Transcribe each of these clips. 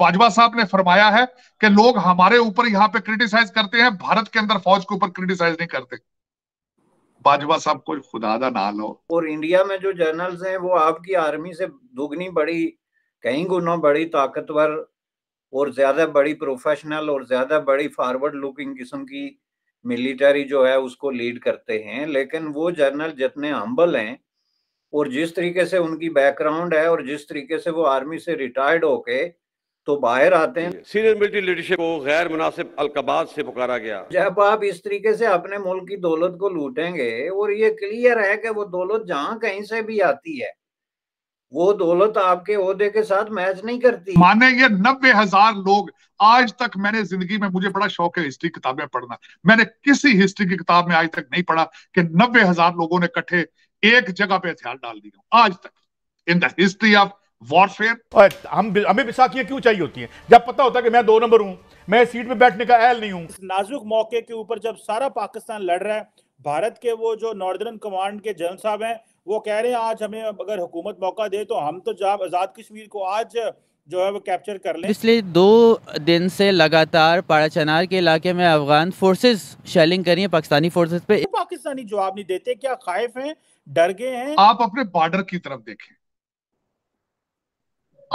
बाजवा साहब ने फरमाया है कि लोग हमारे ऊपर यहाँ पे क्रिटिसाइज करते हैं भारत के अंदर फौज के ऊपर क्रिटिसाइज नहीं करते बाजवा साहब कोई खुदादा ना लो और इंडिया में जो जनरल्स हैं वो आपकी आर्मी से दुगनी बड़ी कई गुना बड़ी ताकतवर और ज्यादा बड़ी प्रोफेशनल और ज्यादा बड़ी फॉरवर्ड लुकिंग किस्म की मिलिट्री जो है उसको लीड करते हैं लेकिन वो जनरल जितने हम्बल हैं और जिस तरीके से उनकी बैकग्राउंड है और जिस तरीके से वो आर्मी से रिटायर्ड होके तो बाहर आते हैं सीनियर मिलिट्री लीडरशिप को गैर मुनासिब अलकबाद से पुकारा गया जब आप इस तरीके से अपने मुल्क की दौलत को लूटेंगे और ये क्लियर है कि वो दौलत जहाँ कहीं से भी आती है वो दौलत आपके ओहदे के साथ मैच नहीं करती मानेंगे नब्बे हजार लोग आज तक मैंने जिंदगी में मुझे बड़ा शौक है हिस्ट्री किताबें पढ़ना मैंने किसी हिस्ट्री की किताब में आज तक नहीं पढ़ा कि नब्बे हजार लोगों ने कट्ठे एक जगह पे हथियार डाल दिया आज तक in the history of warfare हम हमें विसाखियां क्यों चाहिए होती हैं जब पता होता है कि मैं दो नंबर हूं मैं सीट पे बैठने का अहल नहीं हूं नाजुक मौके के ऊपर जब सारा पाकिस्तान लड़ रहा है भारत के वो जो नॉर्दर्न कमांड के जनरल साहब हैं वो कह रहे हैं आज हमें अगर हुकूमत मौका दे तो हम तो जब आज़ाद कश्मीर को आज जो है वो कैप्चर कर लें पिछले दो दिन से लगातार पाड़ाचनार के इलाके में अफगान फोर्सेस शेलिंग करी है पाकिस्तानी फोर्सेस पे पाकिस्तानी जवाब नहीं देते क्या खाइफ हैं डर गए हैं आप अपने बॉर्डर की तरफ देखें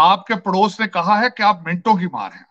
आपके पड़ोस ने कहा है कि आप मिनटों की मार हैं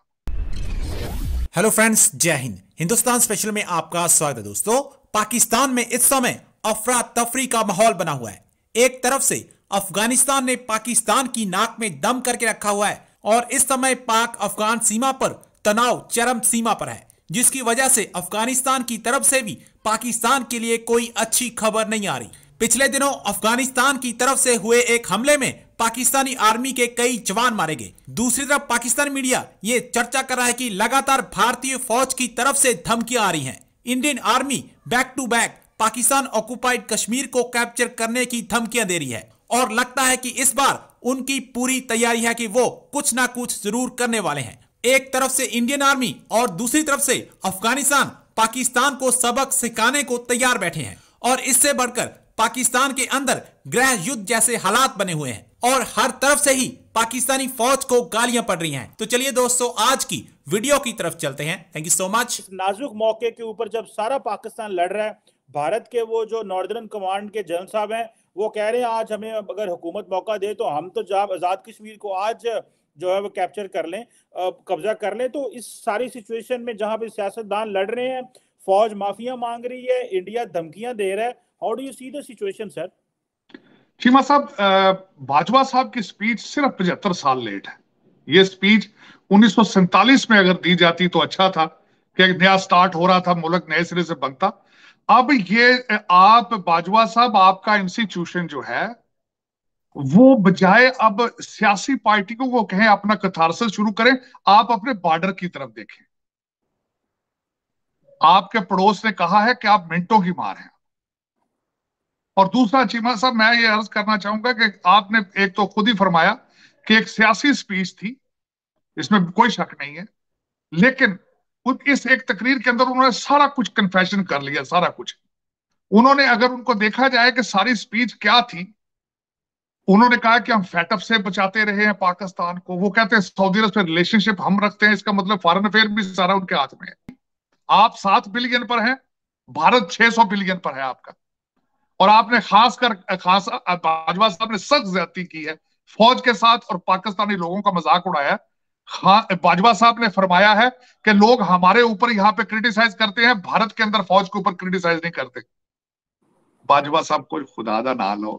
हेलो फ्रेंड्स जय हिंद हिंदुस्तान स्पेशल में आपका स्वागत है दोस्तों पाकिस्तान में इस समय अफरा तफरी का माहौल बना हुआ है एक तरफ से अफगानिस्तान ने पाकिस्तान की नाक में दम करके रखा हुआ है और इस समय पाक अफगान सीमा पर तनाव चरम सीमा पर है जिसकी वजह से अफगानिस्तान की तरफ से भी पाकिस्तान के लिए कोई अच्छी खबर नहीं आ रही पिछले दिनों अफगानिस्तान की तरफ से हुए एक हमले में पाकिस्तानी आर्मी के कई जवान मारे गए दूसरी तरफ पाकिस्तान मीडिया ये चर्चा कर रहा है कि लगातार भारतीय फौज की तरफ से धमकियां आ रही हैं Indian army back to back Pakistan occupied Kashmir को कैप्चर करने की धमकियां दे रही है और लगता है कि इस बार उनकी पूरी तैयारी है कि वो कुछ ना कुछ जरूर करने वाले हैं एक तरफ से इंडियन आर्मी और दूसरी तरफ से अफगानिस्तान पाकिस्तान को सबक सिखाने को तैयार बैठे हैं और इससे बढ़कर पाकिस्तान के अंदर गृह युद्ध जैसे हालात बने हुए हैं और हर तरफ से ही पाकिस्तानी फौज को गालियां पड़ रही हैं तो चलिए दोस्तों आज की वीडियो की तरफ चलते हैं थैंक यू सो मच नाजुक मौके के ऊपर जब सारा पाकिस्तान लड़ रहा है भारत के वो जो नॉर्दर्न कमांड के जनरल साहब हैं वो कह रहे हैं आज हमें अगर हुकूमत मौका दे तो हम तो जब आज़ाद कश्मीर को आज जो है वो कैप्चर कर लें कब्जा कर लें तो इस सारी सिचुएशन में जहां पे सियासतदान लड़ रहे हैं फौज माफिया मांग रही है इंडिया धमकियां दे रहा है how do you see the situation sir Cheema साहब बाजवा साहब की स्पीच सिर्फ पचहत्तर साल लेट है ये स्पीच उन्नीस में अगर दी जाती तो अच्छा था कि एक नया स्टार्ट हो रहा था मुल्क नए सिरे से बनता अब ये आप बाजवा साहब आपका इंस्टीट्यूशन जो है वो बजाय अब सियासी पार्टी को वो कहें अपना कथारसल शुरू करें आप अपने बॉर्डर की तरफ देखें आपके पड़ोस ने कहा है कि आप मिनटों की मार हैं और दूसरा चीमा साहब मैं ये अर्ज करना चाहूंगा कि आपने एक तो खुद ही फरमाया कि एक सियासी स्पीच थी इसमें कोई शक नहीं है लेकिन इस एक तकरीर के अंदर उन्होंने सारा कुछ कन्फेशन कर लिया सारा कुछ उन्होंने अगर उनको देखा जाए कि सारी स्पीच क्या थी उन्होंने कहा कि हम फैटअप से बचाते रहे हैं पाकिस्तान को वो कहते हैं सऊदी अरब से रिलेशनशिप हम रखते हैं इसका मतलब फॉरेन अफेयर भी सारा उनके हाथ में है आप सात बिलियन पर हैं भारत सौ बिलियन पर है आपका और आपने खास कर खास बाजवा साहब ने सख्त ज्यादा की है फौज के साथ और पाकिस्तानी लोगों का मजाक उड़ाया बाजवा साहब ने फरमाया है कि लोग हमारे ऊपर यहाँ पे क्रिटिसाइज करते हैं भारत के अंदर फौज के ऊपर क्रिटिसाइज नहीं करते बाजवा साहब कोई खुदादा ना लो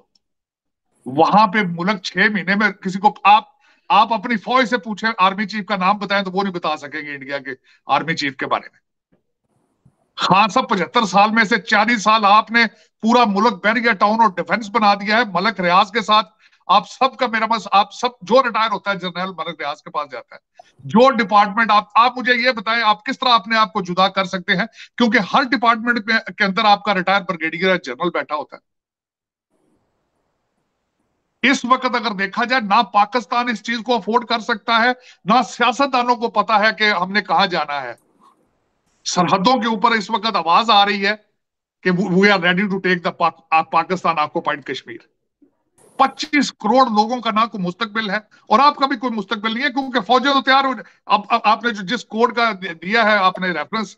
वहां पे मुल्क छह महीने में किसी को आप आप अपनी फौज से पूछे आर्मी चीफ का नाम बताएं तो वो नहीं बता सकेंगे इंडिया के आर्मी चीफ के बारे में हाँ सब पचहत्तर साल में से चालीस साल आपने पूरा मुल्क गया टाउन और डिफेंस बना दिया है मलक रियाज के साथ आप सबका मेरा बस आप सब जो रिटायर होता है जनरल मलक रियाज के पास जाता है जो डिपार्टमेंट आप आप मुझे ये बताएं आप किस तरह अपने आप को जुदा कर सकते हैं क्योंकि हर डिपार्टमेंट के अंदर आपका रिटायर ब्रिगेडियर जनरल बैठा होता है इस वक्त अगर देखा जाए ना पाकिस्तान इस चीज को अफोर्ड कर सकता है ना सियासतदानों को पता है कि हमने कहा जाना है सरहदों के ऊपर इस वक्त आवाज आ रही है कि we are ready to take the Pakistan occupied Kashmir 25 crore लोगों का ना कोई मुस्तकबिल है और आपका भी कोई मुस्तकबिल नहीं है क्योंकि फौजें तो तैयार हो अब, आ, आपने जो जिस कोड का दिया है आपने रेफरेंस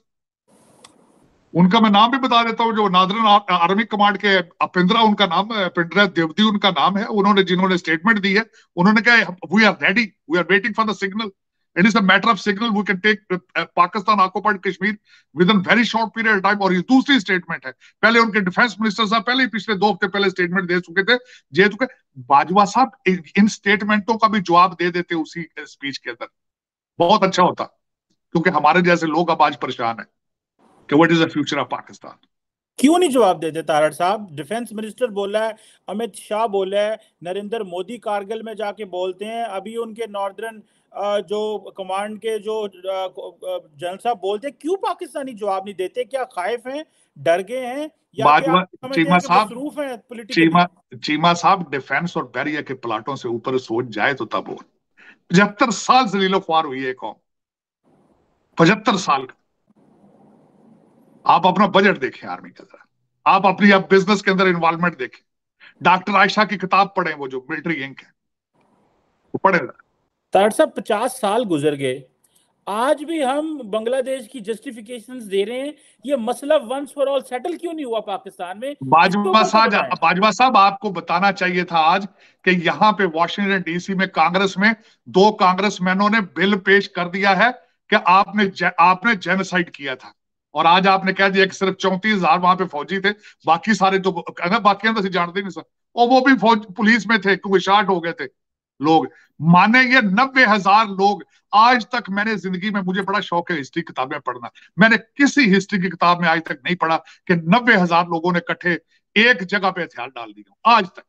उनका मैं नाम भी बता देता हूँ जो नादरन आर्मी कमांड के अपिंद्रा उनका नाम है अपिंद्रा देवदी उनका नाम है उन्होंने जिन्होंने स्टेटमेंट दी है उन्होंने कहा we are ready we are waiting for the signal It is a matter of signal. We can take uh, Pakistan occupied Kashmir within very short period of time. और ये दूसरी स्टेटमेंट है पहले उनके डिफेंस मिनिस्टर साहब पहले pichle do hafte pehle statement de chuke the je to चुके बाजवा साहब इन स्टेटमेंटों का भी जवाब दे देते उसी स्पीच के अंदर बहुत अच्छा होता क्योंकि हमारे जैसे लोग अब आज परेशान है कि what is the future of क्यों नहीं जवाब देते तारड़ साहब डिफेंस मिनिस्टर बोला है अमित शाह बोला है नरेंद्र मोदी कारगिल में जाके बोलते हैं अभी उनके नॉर्दर्न जो कमांड के जो जनरल साहब बोलते क्यों पाकिस्तानी जवाब नहीं देते क्या खाइफ हैं डर गए हैं चीमा साहब डिफेंस और बैरियर के प्लाटों से ऊपर सोच जाए तो तब हो पचहत्तर साल जलीलो खुआर हुई है कौन पचहत्तर साल आप अपना बजट देखें आर्मी का जरा आप अपनी आप बिजनेस के अंदर इन्वॉल्वमेंट देखें डॉक्टर आयशा की किताब पढ़े वो जो मिलिट्री इंक है वो पढ़े जरा तार साहब पचास साल गुजर गए आज भी हम बांग्लादेश की जस्टिफिकेशंस दे रहे हैं ये मसला वंस फॉर ऑल सेटल क्यों नहीं हुआ पाकिस्तान में तो बाजवा साहब बाजवा साहब आपको बताना चाहिए था आज कि यहाँ पे वाशिंगटन डीसी में कांग्रेस में दो कांग्रेस मैनों ने बिल पेश कर दिया है कि आपने जे, आपने जेनोसाइड किया था और आज आपने कह दिया कि सिर्फ चौंतीस हजार वहां पे फौजी थे बाकी सारे तो बाकी अंदर से जानते नहीं सर और वो भी फौज पुलिस में थे क्योंकि शार्ट हो गए थे लोग माने ये नब्बे हजार लोग आज तक मैंने जिंदगी में मुझे बड़ा शौक है हिस्ट्री किताबें पढ़ना मैंने किसी हिस्ट्री की किताब में आज तक नहीं पढ़ा कि नब्बे हजार लोगों ने इकट्ठे एक जगह पे हथियार डाल दिया आज तक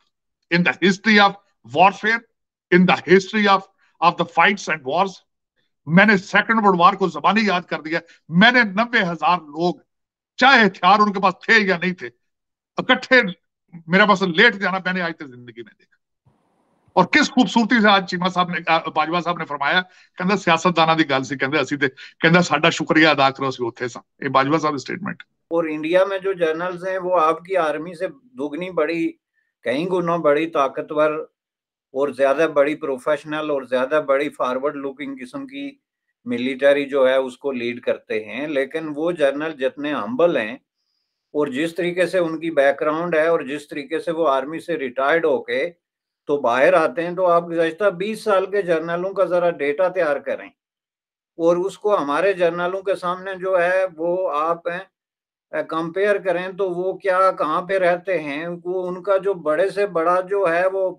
in the history of warfare in the history of of the fights and wars मैंने सेकंड वर्ल्ड वॉर को जबानी याद कर दिया मैंने नब्बे हजार लोग चाहे हथियार उनके पास थे या नहीं थे इकट्ठे मेरा पास लेट जाना मैंने आज तक जिंदगी में देखा ਔਰ ਕਿਸ ਖੂਬਸੂਰਤੀ ਨਾਲ ਚੀਮਾ ਸਾਹਿਬ ਨੇ ਬਾਜਵਾ ਸਾਹਿਬ ਨੇ ਫਰਮਾਇਆ ਕਹਿੰਦਾ ਸਿਆਸਤਦਾਨਾਂ ਦੀ ਗੱਲ ਸੀ ਕਹਿੰਦੇ ਅਸੀਂ ਤੇ ਕਹਿੰਦਾ ਸਾਡਾ ਸ਼ੁਕਰੀਆ ਅਦਾ ਕਰੋ ਅਸੀਂ ਉੱਥੇ ਸਾਂ ਇਹ ਬਾਜਵਾ ਸਾਹਿਬ और इंडिया में जो जर्नल्स हैं वो आपकी आर्मी से दुगनी बड़ी कई गुना बड़ी ताकतवर और ज्यादा बड़ी प्रोफेशनल और ज्यादा बड़ी फॉरवर्ड लुकिंग किस्म की मिलिट्री जो है उसको लीड करते हैं लेकिन वो जर्नल जितने हम्बल हैं और जिस तरीके से उनकी बैकग्राउंड है और जिस तरीके से वो आर्मी से रिटायर्ड होके तो बाहर आते हैं तो आप गुजशत 20 साल के जर्नलों का ज़रा डेटा तैयार करें और उसको हमारे जर्नलों के सामने जो है वो आप कंपेयर करें तो वो क्या कहाँ पे रहते हैं वो उनका जो बड़े से बड़ा जो है वो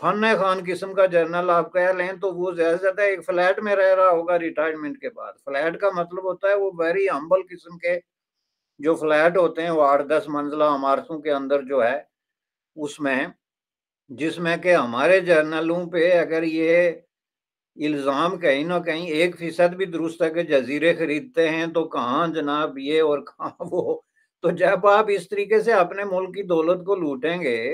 फन खान किस्म का जर्नल आप कह लें तो वो ज़्यादा ज़्यादा एक फ्लैट में रह रहा होगा रिटायरमेंट के बाद फ्लैट का मतलब होता है वो वेरी हम्बल किस्म के जो फ्लैट होते हैं वो आठ दस मंजिला इमारतों के अंदर जो है उसमें जिसमें कि हमारे जर्नलों पे अगर ये इल्ज़ाम कहीं ना कहीं एक फीसद भी दुरुस्त है कि जजीरे खरीदते हैं तो कहाँ जनाब ये और कहाँ वो तो जब आप इस तरीके से अपने मुल्क की दौलत को लूटेंगे